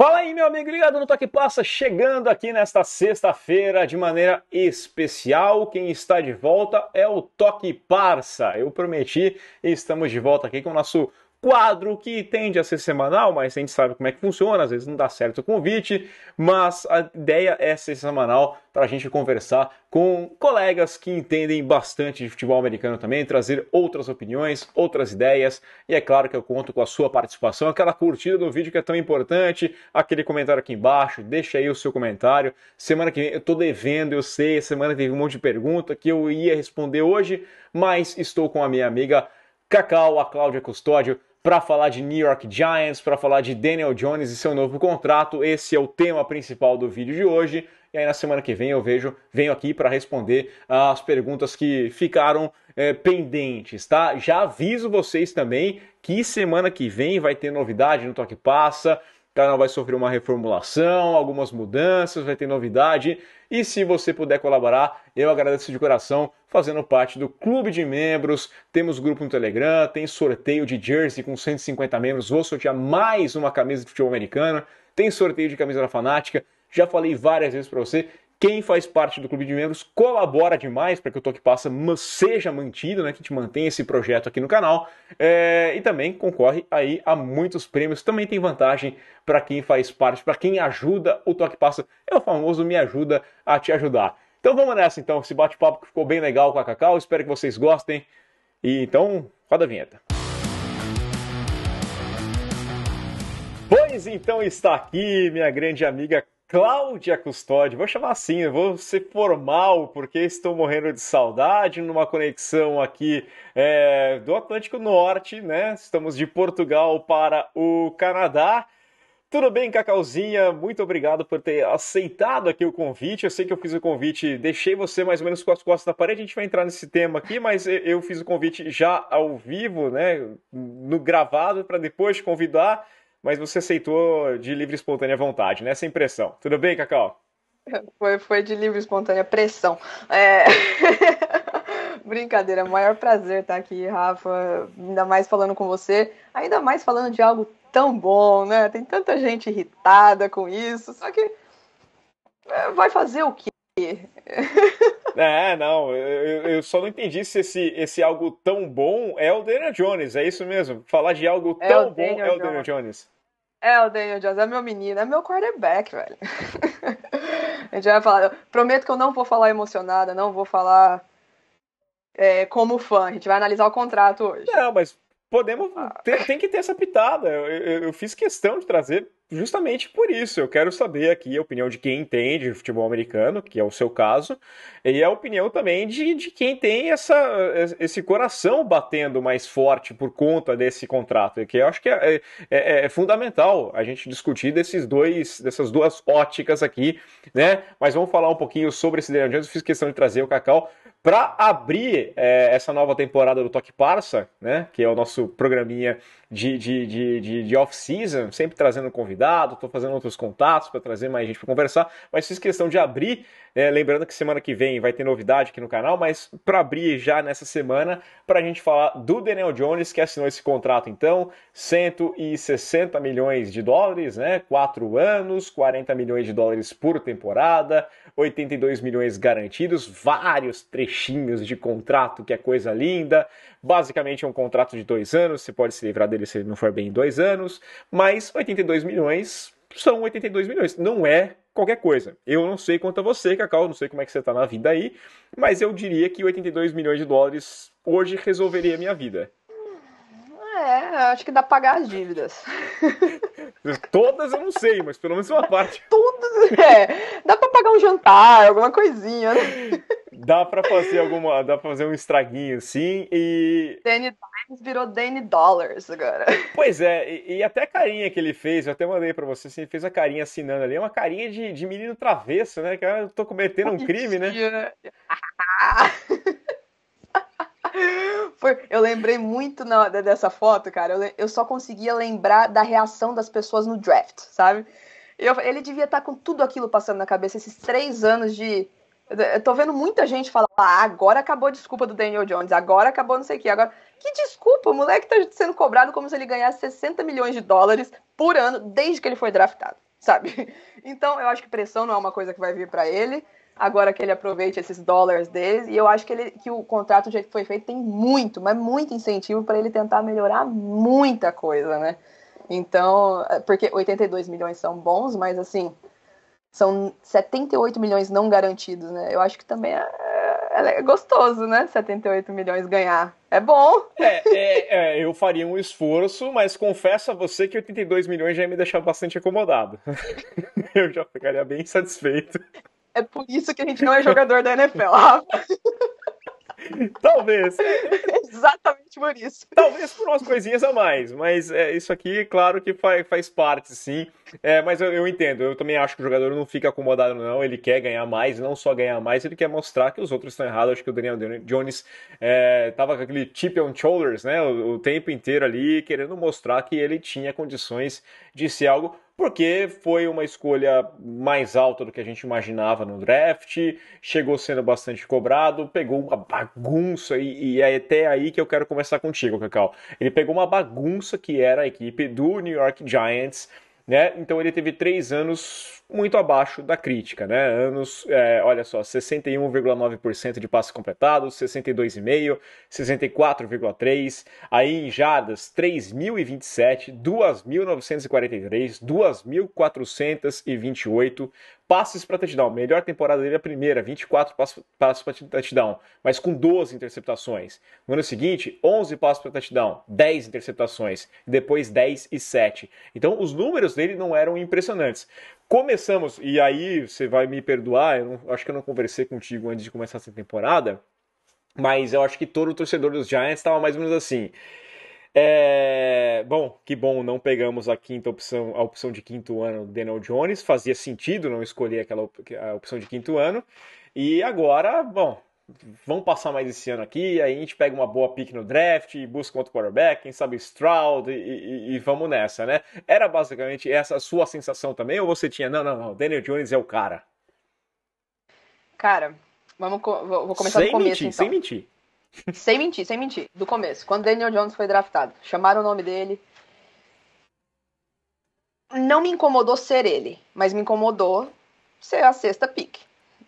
Fala aí, meu amigo ligado no Toque Passa, chegando aqui nesta sexta-feira de maneira especial. Quem está de volta é o Toque Parça. Eu prometi, e estamos de volta aqui com o nosso quadro que tende a ser semanal, mas a gente sabe como é que funciona, às vezes não dá certo o convite, mas a ideia é ser semanal para a gente conversar com colegas que entendem bastante de futebol americano também, trazer outras opiniões, outras ideias, e é claro que eu conto com a sua participação, aquela curtida no vídeo que é tão importante, aquele comentário aqui embaixo, deixa aí o seu comentário. Semana que vem eu tô devendo, eu sei, semana teve um monte de pergunta que eu ia responder hoje, mas estou com a minha amiga Cacau, a Cláudia Custódio, para falar de New York Giants, para falar de Daniel Jones e seu novo contrato. Esse é o tema principal do vídeo de hoje. E aí na semana que vem eu vejo, venho aqui para responder ah, as perguntas que ficaram é, pendentes, tá? Já aviso vocês também que semana que vem vai ter novidade no Toque Passa. O canal vai sofrer uma reformulação, algumas mudanças, vai ter novidade. E se você puder colaborar, eu agradeço de coração fazendo parte do clube de membros. Temos grupo no Telegram, tem sorteio de jersey com 150 membros. Vou sortear mais uma camisa de futebol americano. Tem sorteio de camisa da Fanática. Já falei várias vezes para você quem faz parte do clube de membros colabora demais para que o Toque Passa seja mantido, né? Que te mantém esse projeto aqui no canal. É, e também concorre aí a muitos prêmios. Também tem vantagem para quem faz parte, para quem ajuda o Toque Passa. É o famoso me ajuda a te ajudar. Então vamos nessa então, esse bate-papo que ficou bem legal com a Cacau, espero que vocês gostem. E então, roda a vinheta. Pois então está aqui minha grande amiga Cláudia Custódio, vou chamar assim, eu vou ser formal, porque estou morrendo de saudade numa conexão aqui é, do Atlântico Norte, né? Estamos de Portugal para o Canadá. Tudo bem, Cacauzinha? Muito obrigado por ter aceitado aqui o convite. Eu sei que eu fiz o convite, deixei você mais ou menos com as costas na parede, a gente vai entrar nesse tema aqui, mas eu fiz o convite já ao vivo, né? No gravado, para depois te convidar mas você aceitou de livre e espontânea vontade, né? Essa é impressão. Tudo bem, Cacau? Foi, foi de livre e espontânea pressão. É... Brincadeira, maior prazer estar aqui, Rafa. Ainda mais falando com você, ainda mais falando de algo tão bom, né? Tem tanta gente irritada com isso, só que é, vai fazer o quê? É, não, eu, eu, só não entendi se esse, esse algo tão bom é o Daniel Jones, é isso mesmo? Falar de algo é tão bom é o Daniel Jones. É o Daniel Jones, é meu menino, é meu quarterback, velho. A gente vai falar, prometo que eu não vou falar emocionada, não vou falar é, como fã, a gente vai analisar o contrato hoje. Não, mas podemos, ah. tem, tem que ter essa pitada, eu, eu, eu fiz questão de trazer justamente por isso. Eu quero saber aqui a opinião de quem entende de futebol americano, que é o seu caso, e a opinião também de, de quem tem essa, esse coração batendo mais forte por conta desse contrato, que eu acho que é, é, é, é fundamental a gente discutir desses dois, dessas duas óticas aqui, né? Mas vamos falar um pouquinho sobre esse Daniel Jones. Eu fiz questão de trazer o Cacau para abrir é, essa nova temporada do Toque Parça, né, que é o nosso programinha de, de, de, de, de off-season, sempre trazendo convidado, estou fazendo outros contatos para trazer mais gente para conversar, mas fiz questão de abrir, é, lembrando que semana que vem vai ter novidade aqui no canal, mas para abrir já nessa semana, para a gente falar do Daniel Jones, que assinou esse contrato então, 160 milhões de dólares, né, 4 anos, 40 milhões de dólares por temporada, 82 milhões garantidos, vários trechinhos de contrato, que é coisa linda. Basicamente é um contrato de dois anos, você pode se livrar dele se ele não for bem em dois anos, mas 82 milhões são 82 milhões, não é qualquer coisa. Eu não sei quanto a você, Cacau, não sei como é que você está na vida aí, mas eu diria que 82 milhões de dólares hoje resolveria a minha vida. É, acho que dá pra pagar as dívidas. Todas eu não sei, mas pelo menos uma parte. Todas, é. Dá pra pagar um jantar, alguma coisinha. Né? Dá pra fazer alguma. Dá pra fazer um estraguinho, sim. E. Danny Dimes virou Danny Dollars agora. Pois é, e, e, até a carinha que ele fez, eu até mandei pra você, assim, ele fez a carinha assinando ali. É uma carinha de, de menino travesso, né? Que eu tô cometendo um crime, né? Foi, eu lembrei muito na, dessa foto, cara. Eu, eu, só conseguia lembrar da reação das pessoas no draft, sabe? Eu, ele devia estar tá com tudo aquilo passando na cabeça, esses três anos de. Eu tô vendo muita gente falar, ah, agora acabou a desculpa do Daniel Jones, agora acabou não sei o que, agora. Que desculpa, o moleque tá sendo cobrado como se ele ganhasse 60 milhões de dólares por ano desde que ele foi draftado, sabe? Então eu acho que pressão não é uma coisa que vai vir para ele agora que ele aproveite esses dólares deles. E eu acho que, ele, que o contrato, do jeito que foi feito, tem muito, mas muito incentivo para ele tentar melhorar muita coisa, né? Então, é, porque 82 milhões são bons, mas assim, são 78 milhões não garantidos, né? Eu acho que também é, é, é gostoso, né? 78 milhões ganhar. É bom. É, é, é, eu faria um esforço, mas confesso a você que 82 milhões já ia me deixar bastante acomodado. eu já ficaria bem satisfeito. É por isso que a gente não é jogador da NFL, Rafa. Talvez. Exatamente por isso. Talvez por umas coisinhas a mais, mas é, isso aqui, claro que faz, faz parte, sim. É, mas eu, eu, entendo, eu também acho que o jogador não fica acomodado, não. Ele quer ganhar mais, não só ganhar mais, ele quer mostrar que os outros estão errados. Acho que o Daniel Jones é, tava com aquele chip on shoulders, né, o, o tempo inteiro ali, querendo mostrar que ele tinha condições de ser algo porque foi uma escolha mais alta do que a gente imaginava no draft, chegou sendo bastante cobrado, pegou uma bagunça, e, e é até aí que eu quero começar contigo, Cacau. Ele pegou uma bagunça que era a equipe do New York Giants, né? Então ele teve três anos muito abaixo da crítica, né? Anos, é, olha só, 61,9% de passos completados, 62,5%, 64,3%, aí em jardas, 3.027, 2.943, 2.428, passes para touchdown. Melhor temporada dele é a primeira, 24 passos, para touchdown, mas com 12 interceptações. No ano seguinte, 11 passos para touchdown, 10 interceptações, depois 10 e 7. Então os números dele não eram impressionantes. Começamos, e aí você vai me perdoar, eu não, acho que eu não conversei contigo antes de começar essa temporada, mas eu acho que todo o torcedor dos Giants estava mais ou menos assim. É... Bom, que bom, não pegamos a quinta opção, a opção de quinto ano do Daniel Jones, fazia sentido não escolher aquela op... opção de quinto ano. E agora, bom, vamos passar mais esse ano aqui, aí a gente pega uma boa pick no draft e busca outro quarterback, quem sabe Stroud e, e, e, vamos nessa, né? Era basicamente essa a sua sensação também ou você tinha, não, não, não, Daniel Jones é o cara? Cara, vamos vou começar sem do começo mentir, então. Sem mentir, sem mentir. Sem mentir, do começo. Quando Daniel Jones foi draftado, chamaram o nome dele. Não me incomodou ser ele, mas me incomodou ser a sexta pick.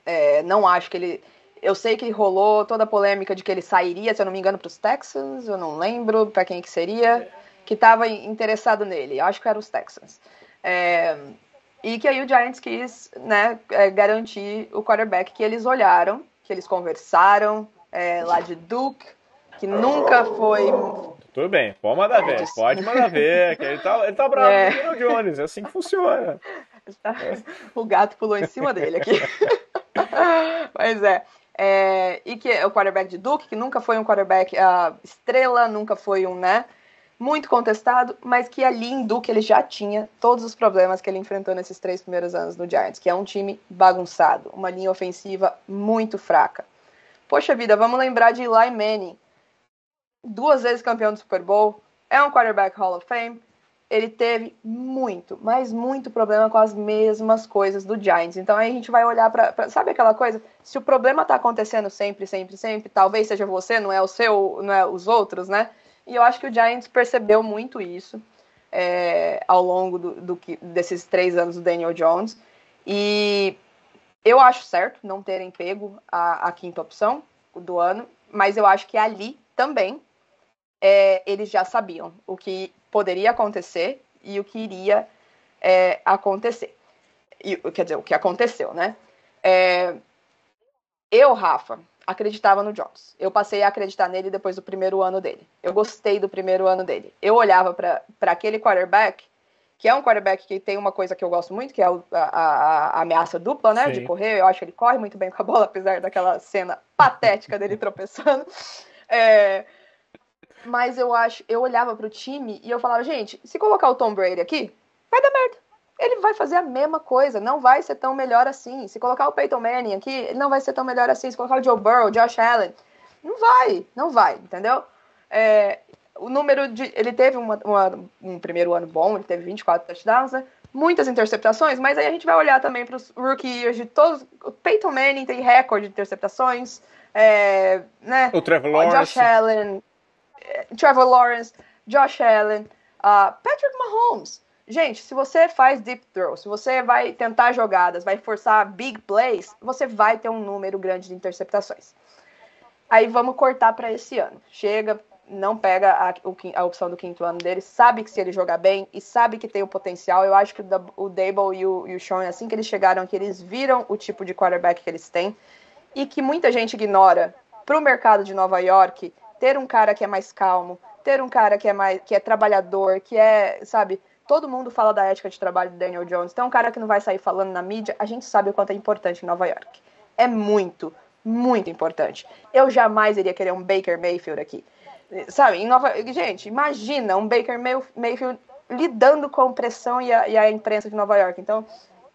É, não acho que ele eu sei que rolou toda a polêmica de que ele sairia, se eu não me engano, para os Texans, eu não lembro para quem que seria, que estava interessado nele. Acho que eram os Texans. É, e que aí o Giants quis né, é, garantir o quarterback que eles olharam, que eles conversaram é, lá de Duke, que nunca foi. Tudo bem, pode mandar ver, pode mandar ver, que ele tá, ele tá bravo é. com o Jones, é assim que funciona. O gato pulou em cima dele aqui. Mas é. É, e que é o quarterback de Duke, que nunca foi um quarterback uh, estrela, nunca foi um, né, muito contestado, mas que ali em Duke ele já tinha todos os problemas que ele enfrentou nesses três primeiros anos no Giants, que é um time bagunçado, uma linha ofensiva muito fraca. Poxa vida, vamos lembrar de Eli Manning, duas vezes campeão do Super Bowl, é um quarterback Hall of Fame, ele teve muito, mas muito problema com as mesmas coisas do Giants. Então aí a gente vai olhar para, sabe aquela coisa? Se o problema tá acontecendo sempre, sempre, sempre, talvez seja você, não é o seu, não é os outros, né? E eu acho que o Giants percebeu muito isso é, ao longo do, do que, desses três anos do Daniel Jones. E eu acho certo não terem pego a, a quinta opção do ano, mas eu acho que ali também é, eles já sabiam o que poderia acontecer e o que iria é, acontecer. E, quer dizer, o que aconteceu, né? É, eu, Rafa, acreditava no Jones. Eu passei a acreditar nele depois do primeiro ano dele. Eu gostei do primeiro ano dele. Eu olhava para aquele quarterback, que é um quarterback que tem uma coisa que eu gosto muito, que é a, a, a ameaça dupla, né? Sim. De correr. Eu acho que ele corre muito bem com a bola, apesar daquela cena patética dele tropeçando. É, mas eu acho, eu olhava pro time e eu falava, gente, se colocar o Tom Brady aqui, vai dar merda. Ele vai fazer a mesma coisa, não vai ser tão melhor assim. Se colocar o Peyton Manning aqui, ele não vai ser tão melhor assim. Se colocar o Joe Burrow, o Josh Allen, não vai, não vai, entendeu? É, o número de. Ele teve uma, uma, um primeiro ano bom, ele teve 24 touchdowns, né? Muitas interceptações, mas aí a gente vai olhar também para os rookie years de todos. O Peyton Manning tem recorde de interceptações. É, né? O Trevor Lawrence. O Josh Allen. Trevor Lawrence, Josh Allen, uh, Patrick Mahomes. Gente, se você faz deep throw, se você vai tentar jogadas, vai forçar big plays, você vai ter um número grande de interceptações. Aí vamos cortar para esse ano. Chega, não pega a, a, opção do quinto ano dele, sabe que se ele jogar bem e sabe que tem o potencial. Eu acho que o, Dable e o, e o Sean, assim que eles chegaram que eles viram o tipo de quarterback que eles têm e que muita gente ignora para o mercado de Nova York ter um cara que é mais calmo, ter um cara que é mais que é trabalhador, que é, sabe, todo mundo fala da ética de trabalho do Daniel Jones. Então, é um cara que não vai sair falando na mídia, a gente sabe o quanto é importante em Nova York. É muito, muito importante. Eu jamais iria querer um Baker Mayfield aqui. Sabe, em Nova gente, imagina um Baker Mayfield lidando com pressão e a, e a imprensa de Nova York. Então,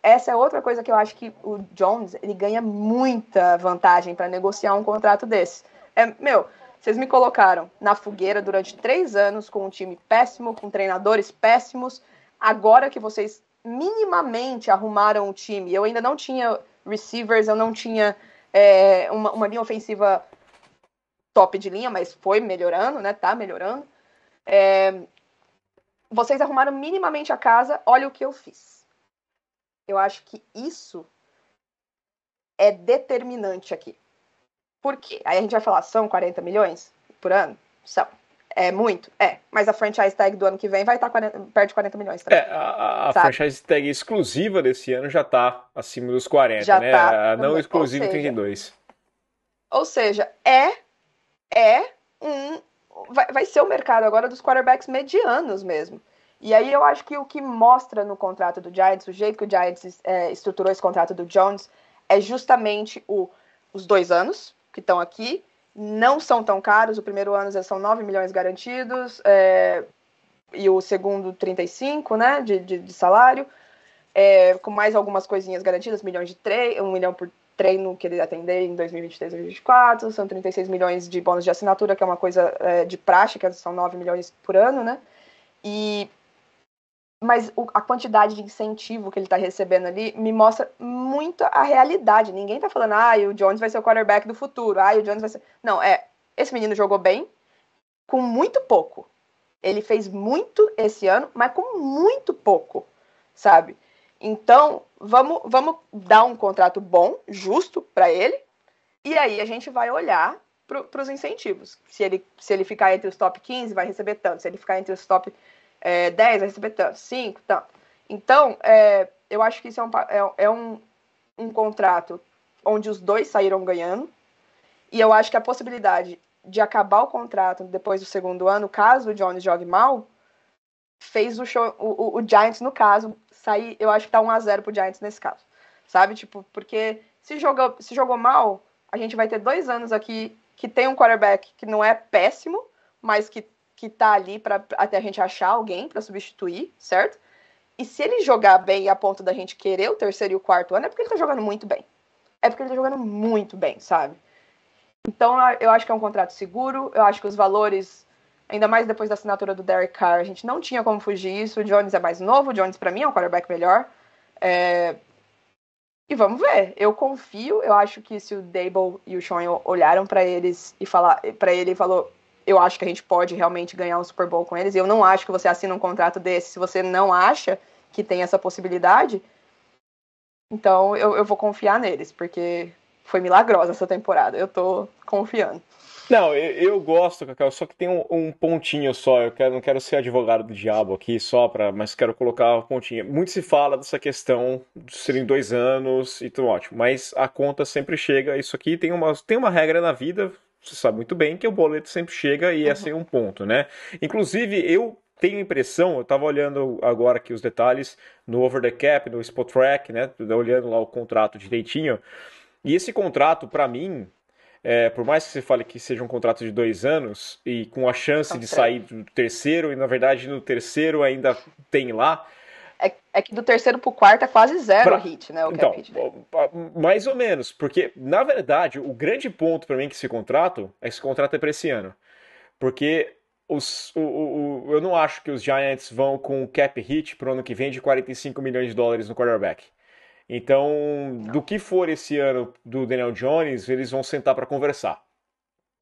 essa é outra coisa que eu acho que o Jones, ele ganha muita vantagem para negociar um contrato desse. É, meu, vocês me colocaram na fogueira durante três anos com um time péssimo, com treinadores péssimos. Agora que vocês minimamente arrumaram o time, eu ainda não tinha receivers, eu não tinha é, uma, uma, linha ofensiva top de linha, mas foi melhorando, né? Tá melhorando. É, vocês arrumaram minimamente a casa, olha o que eu fiz. Eu acho que isso é determinante aqui. Por quê? Aí a gente vai falar, são 40 milhões por ano? São. É muito? É. Mas a franchise tag do ano que vem vai estar 40, perto de 40 milhões. Também, é, a, a franchise tag exclusiva desse ano já está acima dos 40, já né? Tá, a não exclusiva 32. Ou seja, é, é um. Vai, vai ser o mercado agora dos quarterbacks medianos mesmo. E aí eu acho que o que mostra no contrato do Giants, o jeito que o Giants é, estruturou esse contrato do Jones, é justamente o, os dois anos, que estão aqui. Não são tão caros, o primeiro ano são 9 milhões garantidos, é, e o segundo 35, né, de, de, de salário, é, com mais algumas coisinhas garantidas, milhões de um milhão por treino que ele atender em 2023 e 2024, são 36 milhões de bônus de assinatura, que é uma coisa é, de praxe, que são 9 milhões por ano, né, e mas o, a quantidade de incentivo que ele está recebendo ali me mostra muito a realidade. Ninguém está falando, ah, o Jones vai ser o quarterback do futuro, ah, o Jones vai ser. Não, é, esse menino jogou bem com muito pouco. Ele fez muito esse ano, mas com muito pouco, sabe? Então, vamos, vamos dar um contrato bom, justo para ele, e aí a gente vai olhar para os incentivos. Se ele, se ele ficar entre os top 15, vai receber tanto. Se ele ficar entre os top é, 10, vai receber tanto, 5, tanto. Então, é, eu acho que isso é um, é, é, um, um contrato onde os dois saíram ganhando, e eu acho que a possibilidade de acabar o contrato depois do segundo ano, caso o Jones jogue mal, fez o, show, o, o, Giants, no caso, sair. Eu acho que tá 1x0 pro Giants nesse caso. Sabe? Tipo, porque se jogou, se jogou mal, a gente vai ter dois anos aqui que tem um quarterback que não é péssimo, mas que que tá ali para até a gente achar alguém para substituir, certo? E se ele jogar bem a ponto da gente querer o terceiro e o quarto ano, é porque ele tá jogando muito bem. É porque ele tá jogando muito bem, sabe? Então eu acho que é um contrato seguro, eu acho que os valores, ainda mais depois da assinatura do Derek Carr, a gente não tinha como fugir disso. O Jones é mais novo, o Jones para mim é um quarterback melhor. É... E vamos ver. Eu confio, eu acho que se o Dable e o Sean olharam para eles e falar para ele e falou, eu acho que a gente pode realmente ganhar um Super Bowl com eles. E eu não acho que você assina um contrato desse se você não acha que tem essa possibilidade. Então eu, eu vou confiar neles, porque foi milagrosa essa temporada. Eu tô confiando. Não, eu, eu gosto, Cacau, só que tem um, um pontinho só. Eu quero, não quero ser advogado do diabo aqui, só para, mas quero colocar um pontinho. Muito se fala dessa questão de serem dois anos e tudo ótimo, mas a conta sempre chega. Isso aqui tem uma, tem uma regra na vida, você sabe muito bem que o boleto sempre chega e uhum. esse é um ponto, né? Inclusive, eu tenho a impressão, eu estava olhando agora aqui os detalhes no Over the Cap, no Spot Track, né? Olhando lá o contrato direitinho. E esse contrato, para mim, é, por mais que você fale que seja um contrato de dois anos e com a chance tá de sair do terceiro, e na verdade no terceiro ainda tem lá, é, é que do terceiro pro quarto é quase zero pra... hit, né? O é então, hit mais ou menos, porque na verdade o grande ponto para mim que esse contrato é que esse contrato é para esse ano, porque os, o, o, eu não acho que os Giants vão com o cap hit pro ano que vem de 45 milhões de dólares no quarterback. Então, do que for esse ano do Daniel Jones, eles vão sentar para conversar.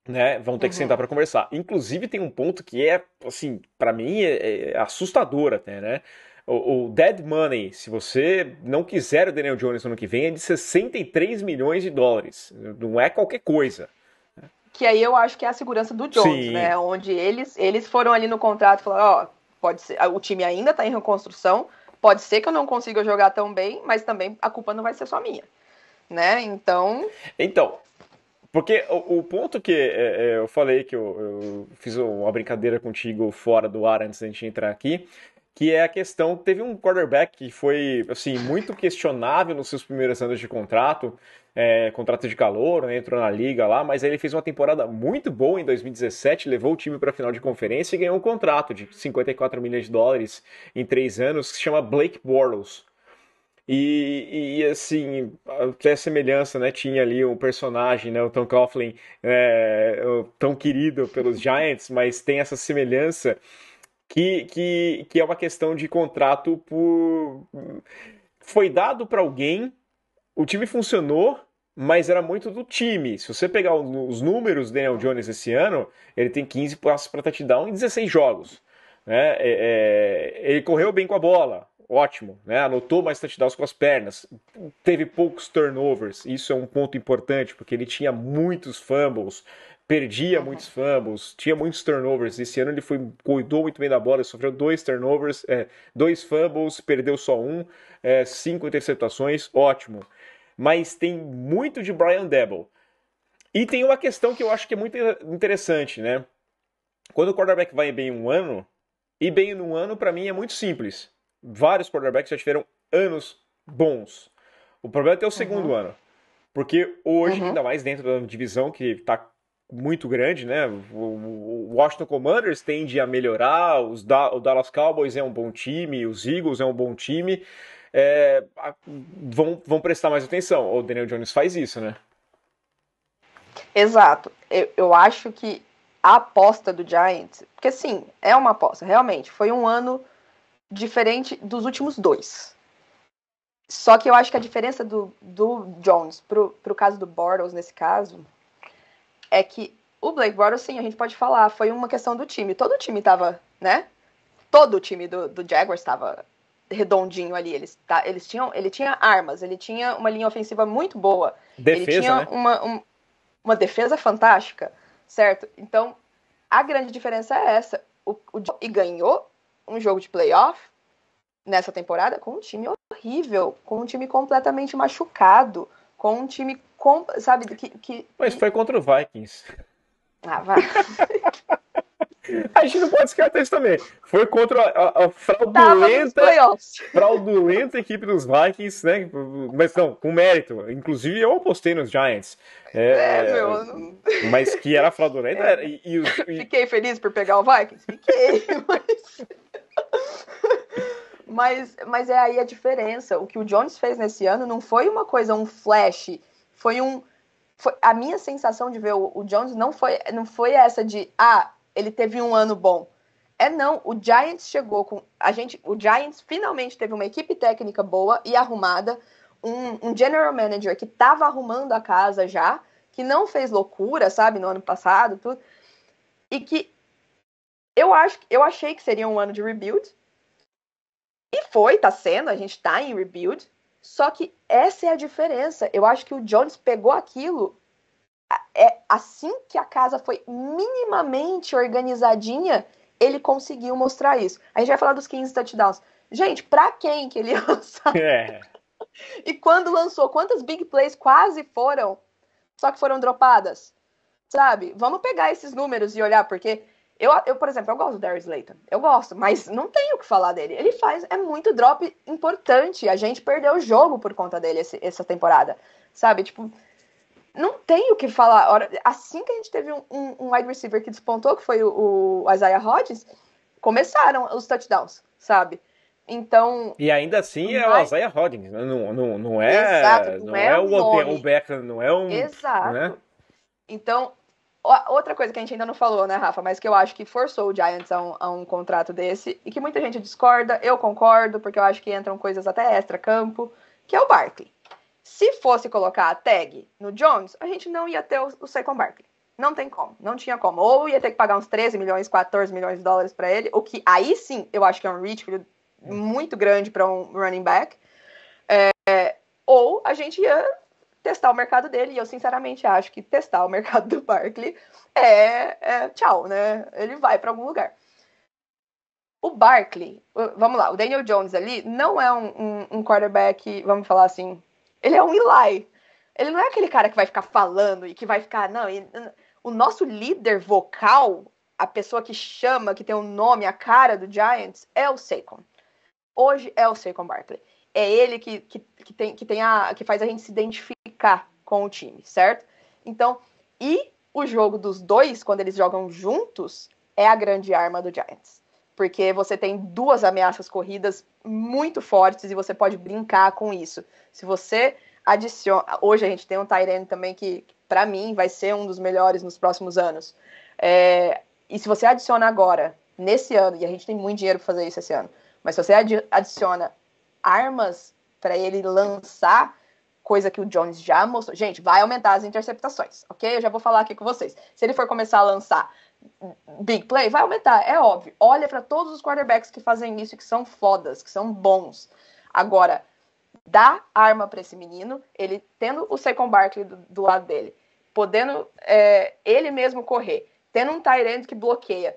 Né? Vão ter que uhum. sentar para conversar. Inclusive tem um ponto que é assim, para mim é, é assustador até, né? O, dead money, se você não quiser o Daniel Jones no ano que vem, é de 63 milhões de dólares. Não é qualquer coisa que aí eu acho que é a segurança do Jones, Sim. né? Onde eles, eles foram ali no contrato e falaram, ó, pode ser, o time ainda está em reconstrução, pode ser que eu não consiga jogar tão bem, mas também a culpa não vai ser só minha, né? Então... Então, porque o, o ponto que é, é, eu falei, que eu, eu, fiz uma brincadeira contigo fora do ar antes da gente entrar aqui, que é a questão, teve um quarterback que foi, assim, muito questionável nos seus primeiros anos de contrato, é, contrato de calor, né, entrou na liga lá, mas aí ele fez uma temporada muito boa em 2017, levou o time para a final de conferência e ganhou um contrato de 54 milhões de dólares em três anos, que se chama Blake Bortles. E, e, assim, até semelhança, né? Tinha ali um personagem, né? O Tom Coughlin, é, tão querido pelos Giants, mas tem essa semelhança que, que, que é uma questão de contrato por. Foi dado para alguém, o time funcionou, mas era muito do time. Se você pegar os números do Daniel Jones esse ano, ele tem 15 passos para touchdown em 16 jogos. Né? É, é, ele correu bem com a bola, ótimo, né? Anotou mais touchdowns com as pernas, teve poucos turnovers, isso é um ponto importante, porque ele tinha muitos fumbles, perdia uhum. muitos fumbles, tinha muitos turnovers. Esse ano ele foi cuidou muito bem da bola, sofreu dois turnovers, é, dois fumbles, perdeu só um, é, cinco interceptações, ótimo. Mas tem muito de Brian Debble. E tem uma questão que eu acho que é muito interessante, né? Quando o quarterback vai bem um ano, e bem num ano para mim é muito simples. Vários quarterbacks já tiveram anos bons. O problema é até o segundo uhum. ano. Porque hoje, uhum. ainda mais dentro da divisão que está muito grande, né? O Washington Commanders tende a melhorar, os da o Dallas Cowboys é um bom time, os Eagles é um bom time, é, vão, vão prestar mais atenção. O Daniel Jones faz isso, né? Exato. Eu, eu acho que a aposta do Giants, porque sim, é uma aposta, realmente, foi um ano diferente dos últimos dois. Só que eu acho que a diferença do, do Jones pro, pro caso do Bortles, nesse caso, é que o Blake Bortles, sim, a gente pode falar, foi uma questão do time. Todo o time estava, né? Todo o time do, do Jaguars estava redondinho ali. Eles, tá, eles tinham, ele tinha armas, ele tinha uma linha ofensiva muito boa. Defesa, ele tinha né? uma, um, uma defesa fantástica, certo? Então, a grande diferença é essa. O, o, e ganhou um jogo de playoff nessa temporada com um time horrível, com um time completamente machucado com um time, com, sabe, que, que... Mas foi contra o Vikings. Ah, vai. A gente não pode esquecer isso também. Foi contra a, a fraudulenta, fraudulenta equipe dos Vikings, né? Mas não, com mérito. Inclusive, eu apostei nos Giants. É, é meu. Mas que era fraudulenta. É. E, e, e... Fiquei feliz por pegar o Vikings? Fiquei, mas. Mas, mas é aí a diferença. O que o Jones fez nesse ano não foi uma coisa, um flash. Foi um. Foi, a minha sensação de ver o, o Jones não foi, não foi essa de, ah, ele teve um ano bom. É não, o Giants chegou com. A gente, o Giants finalmente teve uma equipe técnica boa e arrumada, um, um general manager que estava arrumando a casa já, que não fez loucura, sabe, no ano passado, tudo. E que eu acho, eu achei que seria um ano de rebuild, e foi, tá sendo, a gente tá em rebuild. Só que essa é a diferença. Eu acho que o Jones pegou aquilo. É assim que a casa foi minimamente organizadinha, ele conseguiu mostrar isso. A gente vai falar dos 15 touchdowns. Gente, pra quem que ele lançou? É. E quando lançou, quantas big plays quase foram, só que foram dropadas? Sabe? Vamos pegar esses números e olhar, porque eu, eu, por exemplo, eu gosto do Darius Layton. Eu gosto, mas não tenho o que falar dele. Ele faz, é muito drop importante. A gente perdeu o jogo por conta dele esse, essa temporada. Sabe? Tipo, não tenho o que falar. Assim que a gente teve um, um, um wide receiver que despontou, que foi o, o Isaiah Hodges, começaram os touchdowns, sabe? Então. E ainda assim é o Isaiah Rodgers. Né? não, não, não é. Exato, não, não é, é, o, o Beckham, não é um. Né? Exato. Né? Então, Outra coisa que a gente ainda não falou, né, Rafa, mas que eu acho que forçou o Giants a um, a um contrato desse e que muita gente discorda, eu concordo, porque eu acho que entram coisas até extra-campo, que é o Barkley. Se fosse colocar a tag no Jones, a gente não ia ter o, o Saquon Barkley. Não tem como, não tinha como. Ou ia ter que pagar uns 13 milhões, 14 milhões de dólares para ele, o que aí sim eu acho que é um reach muito grande para um running back. É, ou a gente ia testar o mercado dele. E eu, sinceramente, acho que testar o mercado do Barkley é, é tchau, né? Ele vai para algum lugar. O Barkley, vamos lá, o Daniel Jones ali não é um, um, um, quarterback, vamos falar assim, ele é um Eli. Ele não é aquele cara que vai ficar falando e que vai ficar, não, ele, o nosso líder vocal, a pessoa que chama, que tem o um nome, a cara do Giants, é o Saquon. Hoje é o Saquon Barkley. É ele que, que, que, tem, que, tem a, que faz a gente se identificar com o time, certo? Então, e o jogo dos dois, quando eles jogam juntos, é a grande arma do Giants. Porque você tem duas ameaças corridas muito fortes e você pode brincar com isso. Se você adiciona. Hoje a gente tem um Tyrene também que, para mim, vai ser um dos melhores nos próximos anos. É... E se você adiciona agora, nesse ano, e a gente tem muito dinheiro para fazer isso esse ano, mas se você adiciona armas para ele lançar coisa que o Jones já mostrou. Gente, vai aumentar as interceptações, ok? Eu já vou falar aqui com vocês. Se ele for começar a lançar big play, vai aumentar, é óbvio. Olha para todos os quarterbacks que fazem isso, que são fodas, que são bons. Agora, dá arma para esse menino, ele tendo o Second Barkley do, do, lado dele, podendo é, ele mesmo correr, tendo um Tyrant que bloqueia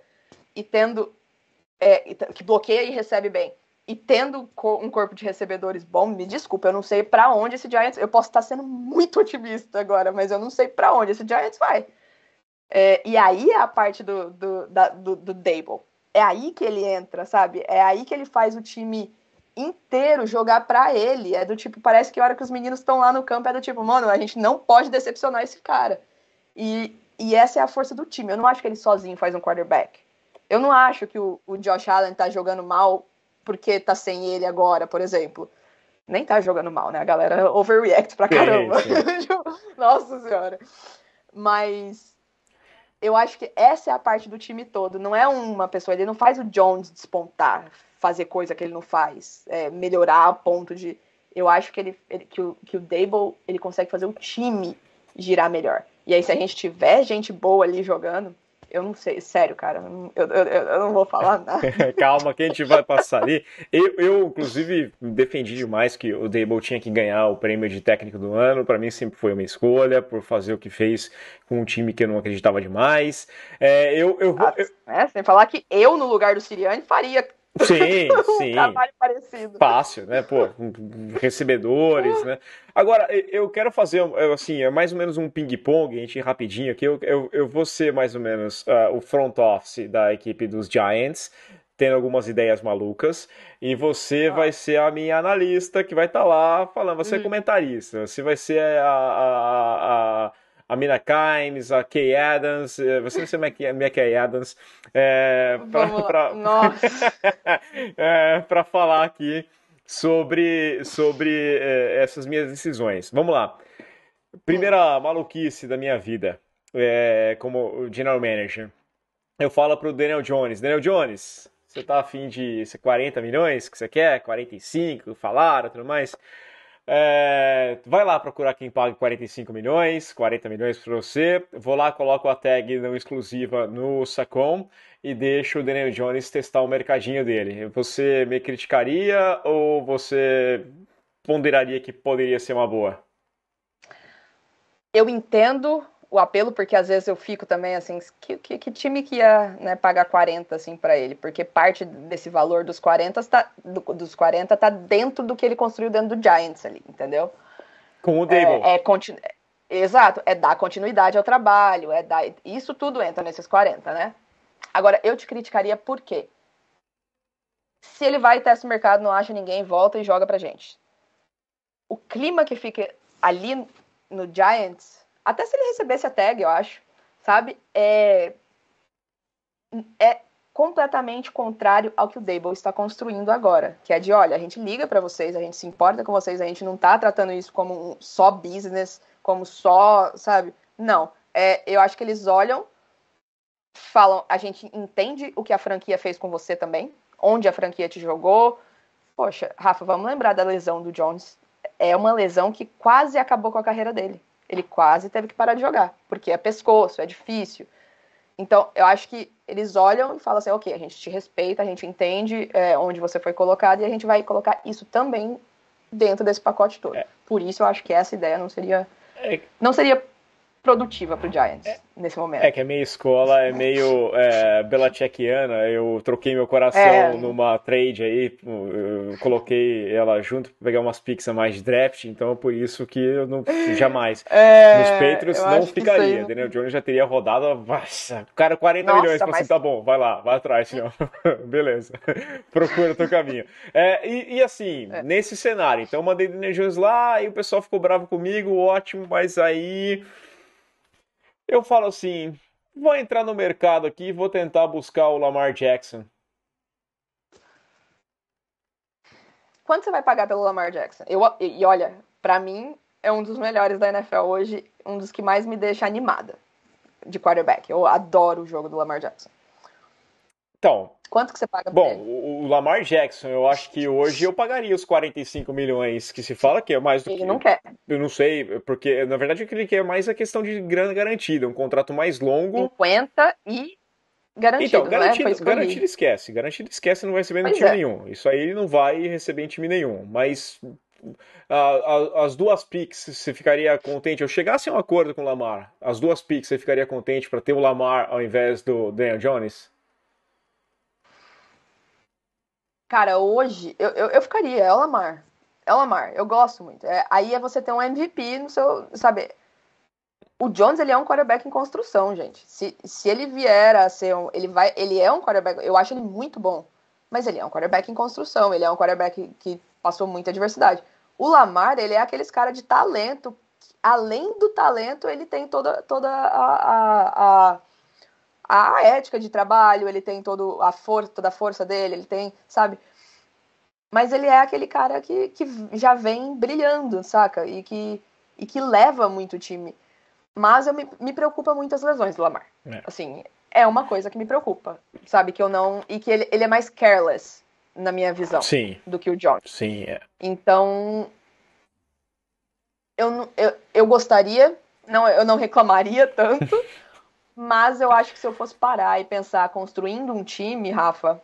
e tendo é, que bloqueia e recebe bem e tendo um corpo de recebedores bom, me desculpa, eu não sei para onde esse Giants. Eu posso estar sendo muito otimista agora, mas eu não sei para onde esse Giants vai. É, e aí é a parte do, do, da, do, do Dable. É aí que ele entra, sabe? É aí que ele faz o time inteiro jogar para ele. É do tipo, parece que a hora que os meninos estão lá no campo é do tipo, mano, a gente não pode decepcionar esse cara. E, e essa é a força do time. Eu não acho que ele sozinho faz um quarterback. Eu não acho que o, o Josh Allen tá jogando mal porque tá sem ele agora, por exemplo. Nem tá jogando mal, né? A galera overreact pra caramba. É Nossa senhora. Mas eu acho que essa é a parte do time todo. Não é uma pessoa, ele não faz o Jones despontar, fazer coisa que ele não faz, é, melhorar a ponto de. Eu acho que ele, ele, que, o, que o Dable ele consegue fazer o time girar melhor. E aí, se a gente tiver gente boa ali jogando, eu não sei, sério, cara, eu, eu, eu não vou falar nada. Calma, que a gente vai passar ali. Eu, eu, inclusive, defendi demais que o Dable tinha que ganhar o prêmio de técnico do ano. Para mim, sempre foi uma escolha por fazer o que fez com um time que eu não acreditava demais. É, eu, eu, ah, eu... Né, sem falar que eu, no lugar do Siriane, faria Sim, um sim. trabalho parecido. Fácil, né? Pô, recebedores, né? Agora, eu quero fazer, assim, é mais ou menos um ping-pong, a gente rapidinho aqui. Eu, eu, eu vou ser mais ou menos uh, o front office da equipe dos Giants, tendo algumas ideias malucas, e você ah. vai ser a minha analista que vai estar tá lá falando, você é uhum. comentarista, você vai ser a, a, a, a a Mina Kimes, a Kay Adams, eh, você não sei é é, minha Kay Adams, é, para é, falar aqui sobre, sobre é, essas minhas decisões. Vamos lá. Primeira maluquice da minha vida é, como general manager. Eu falo pro Daniel Jones, Daniel Jones, você tá afim de 40 milhões que você quer? 45, falaram, tudo mais. É, vai lá procurar quem paga 45 milhões, 40 milhões para você. Vou lá, coloco a tag não exclusiva no Sacom e deixo o Daniel Jones testar o mercadinho dele. Você me criticaria ou você ponderaria que poderia ser uma boa? Eu entendo o apelo, porque às vezes eu fico também assim, que, que, que time que ia né, pagar 40 assim para ele? Porque parte desse valor dos 40 tá, do, dos tá dentro do que ele construiu dentro do Giants ali, entendeu? Com o Dable. É, é continu... Exato, é dar continuidade ao trabalho, é dar isso tudo entra nesses 40, né? Agora eu te criticaria por quê? Se ele vai testa o mercado, não acha ninguém, volta e joga pra gente. O clima que fica ali no Giants até se ele recebesse a tag, eu acho, sabe? É, é completamente contrário ao que o Dable está construindo agora, que é de, olha, a gente liga para vocês, a gente se importa com vocês, a gente não tá tratando isso como um só business, como só, sabe? Não. É, eu acho que eles olham, falam, a gente entende o que a franquia fez com você também, onde a franquia te jogou. Poxa, Rafa, vamos lembrar da lesão do Jones. É uma lesão que quase acabou com a carreira dele ele quase teve que parar de jogar, porque é pescoço, é difícil. Então, eu acho que eles olham e falam assim: ok, a gente te respeita, a gente entende é, onde você foi colocado e a gente vai colocar isso também dentro desse pacote todo. É. Por isso, eu acho que essa ideia não seria. É. Não seria produtiva pro Giants é, nesse momento. É que a minha escola é meio é, belachequiana, eu troquei meu coração é. numa trade aí, coloquei ela junto pra pegar umas pixas mais de draft, então é por isso que eu não jamais. É, Nos Patriots não ficaria, não... Daniel Jones já teria rodado, nossa, cara, 40 é nossa, milhões, assim, mas... assim, tá bom, vai lá, vai atrás, senhor. beleza, procura o teu caminho. É, e, e, assim, nesse cenário, então eu mandei Daniel Jones lá e o pessoal ficou bravo comigo, ótimo, mas aí eu falo assim: vou entrar no mercado aqui e vou tentar buscar o Lamar Jackson. Quanto você vai pagar pelo Lamar Jackson? Eu, e olha, para mim é um dos melhores da NFL hoje, um dos que mais me deixa animada de quarterback. Eu adoro o jogo do Lamar Jackson. Então, Quanto que você paga Bom, ele? o Lamar Jackson, eu acho que hoje eu pagaria os 45 milhões que se fala que é mais do ele que... Ele não quer. Eu não sei, porque na verdade o que ele quer é mais a questão de grana garantida, um contrato mais longo. 50 e garantido, então, né? garantido, né? garantido esquece. Garantido esquece, não vai receber em time é. nenhum. Isso aí ele não vai receber em time nenhum. Mas a, a, as duas picks você ficaria contente? Eu chegasse a um acordo com o Lamar, as duas picks você ficaria contente para ter o Lamar ao invés do Daniel Jones? Cara, hoje eu, eu, eu ficaria, é o Lamar. É o Lamar, eu gosto muito. É, aí é você ter um MVP no seu. Sabe? O Jones ele é um quarterback em construção, gente. Se, se ele vier a ser um. Ele, vai, ele é um quarterback. Eu acho ele muito bom. Mas ele é um quarterback em construção. Ele é um quarterback que passou muita adversidade. O Lamar, ele é aqueles cara de talento. Além do talento, ele tem toda, toda a, a, a a ética de trabalho, ele tem todo a força, toda a força dele, ele tem, sabe? Mas ele é aquele cara que, que já vem brilhando, saca? E que, e que leva muito o time. Mas eu me, me preocupa muito as lesões do Lamar. É. Assim, é uma coisa que me preocupa, sabe? Que eu não. E que ele, ele é mais careless, na minha visão, Sim. do que o John. Sim, é. Então. Eu, eu, eu gostaria, não, eu não reclamaria tanto. Mas eu acho que se eu fosse parar e pensar construindo um time, Rafa,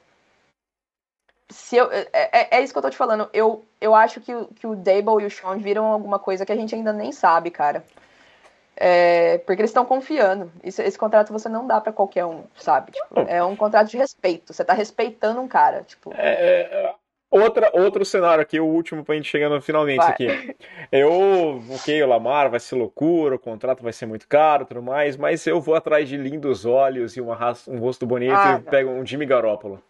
se eu, é, é, é isso que eu tô te falando. Eu, eu acho que, que o Dable e o Sean viram alguma coisa que a gente ainda nem sabe, cara. É, porque eles estão confiando. Esse, esse, contrato você não dá para qualquer um, sabe? Tipo, é um contrato de respeito. Você tá respeitando um cara. Tipo. É, é Outra, outro cenário aqui, o último pra gente chegando finalmente vai. aqui. Eu, ok, o Lamar vai ser loucura, o contrato vai ser muito caro tudo mais, mas eu vou atrás de lindos olhos e uma raça, um rosto bonito ah, e pego um Jimmy Garoppolo.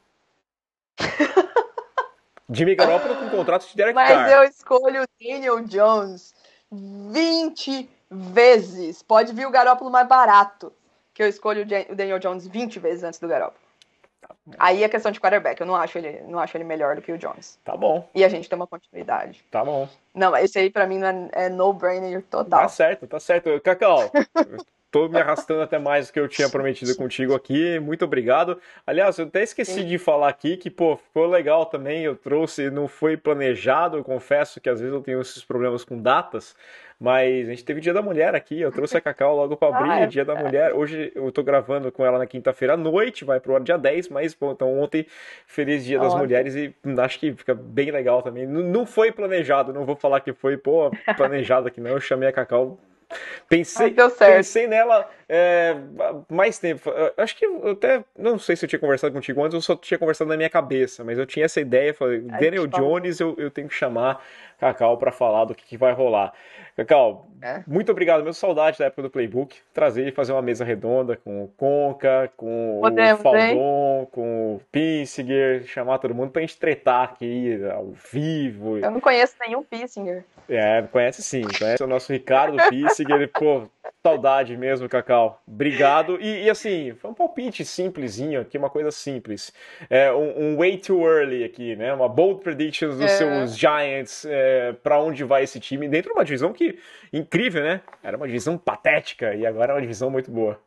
Jimmy Garoppolo com contrato de Derek Mas Carr. eu escolho Daniel Jones 20 vezes. Pode vir o Garoppolo mais barato, que eu escolho o Daniel Jones 20 vezes antes do Garoppolo. Aí a é questão de quarterback, eu não acho ele, não acho ele melhor do que o Jones. Tá bom. E a gente tem uma continuidade. Tá bom. Não, esse aí pra mim é, é no-brainer total. Tá certo, tá certo. Cacau, tô me arrastando até mais do que eu tinha prometido contigo aqui. Muito obrigado. Aliás, eu até esqueci Sim. de falar aqui que, pô, ficou legal também. Eu trouxe, não foi planejado. Eu confesso que às vezes eu tenho esses problemas com datas. Mas a gente teve Dia da Mulher aqui, eu trouxe a Cacau logo para abrir, ah, é Dia da Mulher. Hoje eu tô gravando com ela na quinta-feira à noite, vai pro dia 10, mas bom, então ontem, feliz Dia das Mulheres e acho que fica bem legal também. Não, não foi planejado, não vou falar que foi, pô, planejado aqui não, eu chamei a Cacau Pensei, pensei nela é, mais tempo. Eu acho que eu até. Não sei se eu tinha conversado contigo antes, eu só tinha conversado na minha cabeça, mas eu tinha essa ideia. Falei, Ai, Daniel Jones eu, eu tenho que chamar Cacau para falar do que, que, vai rolar. Cacau, é? muito obrigado, meu saudade da época do Playbook. Trazer e fazer uma mesa redonda com o Conca, com Podemos, o Faldon, com o Pissinger, chamar todo mundo pra gente tretar aqui ao vivo. Eu não conheço nenhum Pissinger. É, conhece sim, conhece o nosso Ricardo Pissinger, pô Saudade mesmo, Cacau. Obrigado. E, e, assim, foi um palpite simplesinho aqui, uma coisa simples. É, um, um way too early aqui, né? Uma bold prediction dos é. seus Giants é, para onde vai esse time dentro de uma divisão que, incrível, né? Era uma divisão patética e agora é uma divisão muito boa.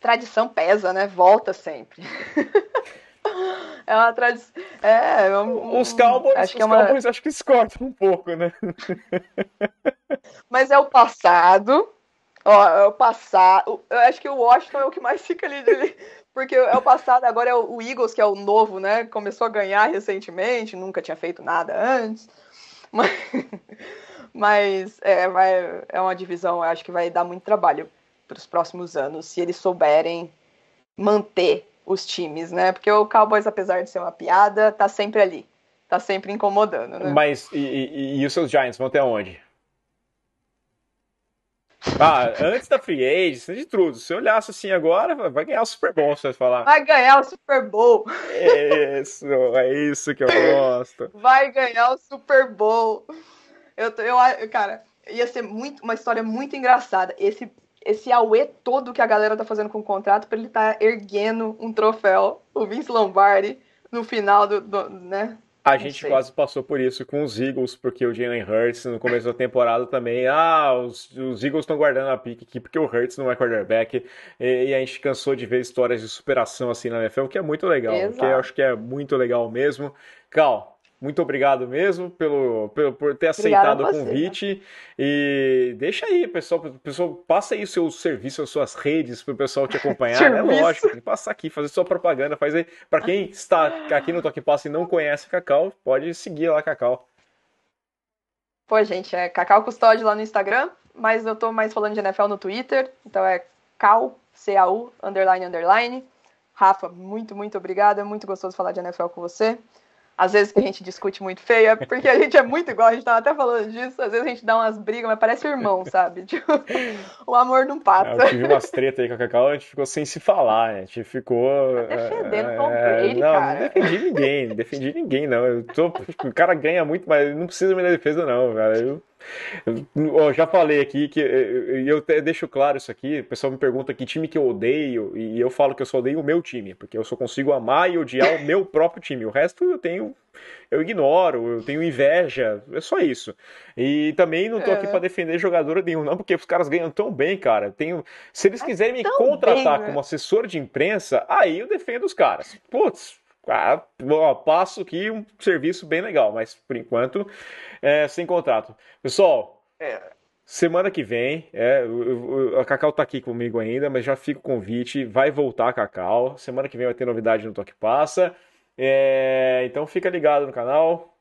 Tradição pesa, né? Volta sempre. É uma tradição. É, um, os Cowboys, acho que, é uma... Cowboys acho que um pouco, né? Mas é o passado. Ó, é o passado. Eu acho que o Washington é o que mais fica ali, dele, Porque é o passado, agora é o Eagles, que é o novo, né? Começou a ganhar recentemente, nunca tinha feito nada antes. Mas, mas é, vai, é uma divisão, eu acho que vai dar muito trabalho para os próximos anos, se eles souberem manter os times, né? Porque o Cowboys, apesar de ser uma piada, tá sempre ali. Tá sempre incomodando, né? Mas e, e, e os seus Giants vão até onde? Ah, antes da free agent, antes é de tudo. Se eu olhasse assim agora, vai ganhar o Super Bowl, você vai falar. Vai ganhar o Super Bowl. Isso, é isso que eu gosto. Vai ganhar o Super Bowl. Eu, eu, cara, ia ser muito, uma história muito engraçada. Esse, esse auê todo que a galera tá fazendo com o contrato pra ele tá erguendo um troféu, o Vince Lombardi, no final do, do né, a gente quase passou por isso com os Eagles, porque o Jalen Hurts no começo da temporada também, ah, os, os Eagles estão guardando a pique aqui porque o Hurts não é quarterback, e, e, a gente cansou de ver histórias de superação assim na NFL, que é muito legal, é, Exato. que eu acho que é muito legal mesmo. Cal, muito obrigado mesmo pelo, pelo por ter aceitado você, o né? convite. Né? E deixa aí, pessoal, pessoal, passa aí o seu serviço, as suas redes para o pessoal te acompanhar. é lógico, tem que passar aqui, fazer sua propaganda, fazer para quem está aqui no Toque Passa e não conhece Cacau, pode seguir lá Cacau. Pô, gente, é Cacau Custódio lá no Instagram, mas eu tô mais falando de NFL no Twitter, então é cal, C-A-U, underline, underline. Rafa, muito, muito obrigada, é muito gostoso falar de NFL com você às vezes que a gente discute muito feio, é porque a gente é muito igual, a gente tava até falando disso, às vezes a gente dá umas brigas, mas parece irmão, sabe? Tipo, o amor não passa. É, eu tive umas tretas aí com a Cacau, a gente ficou sem se falar, a gente ficou... Defendendo é, Tom é, Brady, não, cara. Não, defendi ninguém, não defendi ninguém, não. Eu tô, tipo, o cara ganha muito, mas não precisa me dar defesa, não, velho. Eu eu já falei aqui que eh, eh, eu deixo claro isso aqui. O pessoal me pergunta que time que eu odeio e eu falo que eu só odeio o meu time, porque eu só consigo amar e odiar o meu próprio time. O resto eu tenho, eu ignoro, eu tenho inveja, é só isso. E também não tô é. aqui para defender jogador nenhum, não, porque os caras ganham tão bem, cara. Tenho, se eles é quiserem me contratar bem, né? como assessor de imprensa, aí eu defendo os caras. Putz, ah, passo aqui um serviço bem legal, mas por enquanto é sem contrato. Pessoal, é. semana que vem, é, a Cacau tá aqui comigo ainda, mas já fica o convite, vai voltar a Cacau. Semana que vem vai ter novidade no Toque Passa. É, então fica ligado no canal.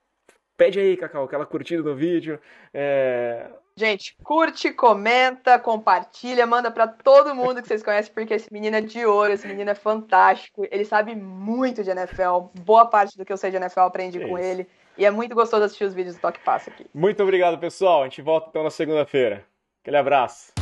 Pede aí, Cacau, aquela curtida no vídeo. É, Gente, curte, comenta, compartilha, manda para todo mundo que vocês conhecem, porque esse menino é de ouro, esse menino é fantástico. Ele sabe muito de NFL. Boa parte do que eu sei de NFL aprendi com isso. ele. E é muito gostoso assistir os vídeos do Toque Passa aqui. Muito obrigado, pessoal. A gente volta então na segunda-feira. Aquele abraço.